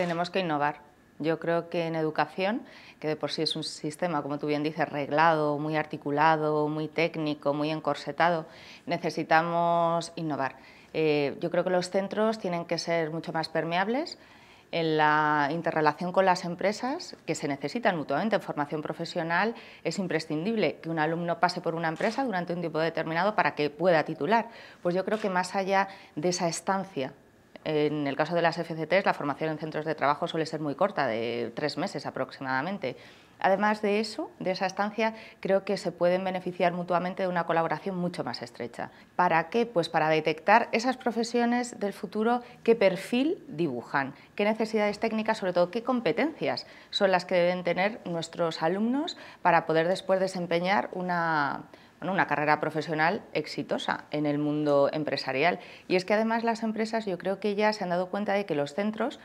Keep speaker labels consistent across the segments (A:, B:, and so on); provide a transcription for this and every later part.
A: Tenemos que innovar. Yo creo que en educación, que de por sí es un sistema, como tú bien dices, reglado, muy articulado, muy técnico, muy encorsetado, necesitamos innovar. Eh, yo creo que los centros tienen que ser mucho más permeables en la interrelación con las empresas, que se necesitan mutuamente en formación profesional, es imprescindible que un alumno pase por una empresa durante un tiempo determinado para que pueda titular. Pues yo creo que más allá de esa estancia en el caso de las FCTs, la formación en centros de trabajo suele ser muy corta, de tres meses aproximadamente. Además de eso, de esa estancia, creo que se pueden beneficiar mutuamente de una colaboración mucho más estrecha. ¿Para qué? Pues para detectar esas profesiones del futuro, qué perfil dibujan, qué necesidades técnicas, sobre todo qué competencias son las que deben tener nuestros alumnos para poder después desempeñar una una carrera profesional exitosa en el mundo empresarial. Y es que además las empresas yo creo que ya se han dado cuenta de que los centros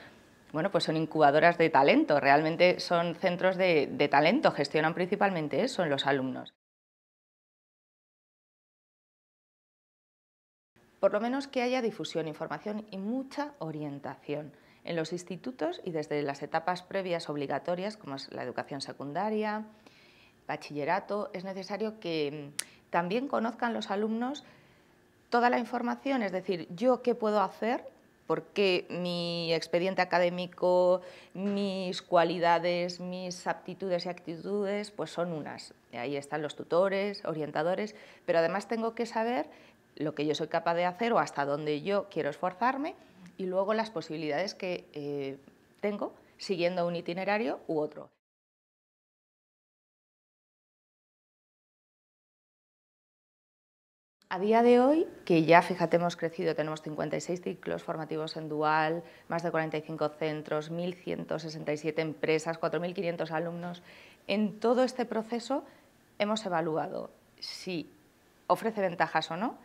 A: bueno, pues son incubadoras de talento, realmente son centros de, de talento, gestionan principalmente eso en los alumnos. Por lo menos que haya difusión, información y mucha orientación en los institutos y desde las etapas previas obligatorias, como es la educación secundaria, bachillerato, es necesario que también conozcan los alumnos toda la información, es decir, yo qué puedo hacer, porque mi expediente académico, mis cualidades, mis aptitudes y actitudes, pues son unas. Ahí están los tutores, orientadores, pero además tengo que saber lo que yo soy capaz de hacer o hasta dónde yo quiero esforzarme y luego las posibilidades que eh, tengo siguiendo un itinerario u otro. A día de hoy, que ya fíjate hemos crecido, tenemos 56 ciclos formativos en dual, más de 45 centros, 1.167 empresas, 4.500 alumnos. En todo este proceso hemos evaluado si ofrece ventajas o no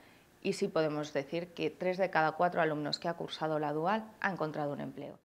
A: y si podemos decir que tres de cada cuatro alumnos que ha cursado la dual ha encontrado un empleo.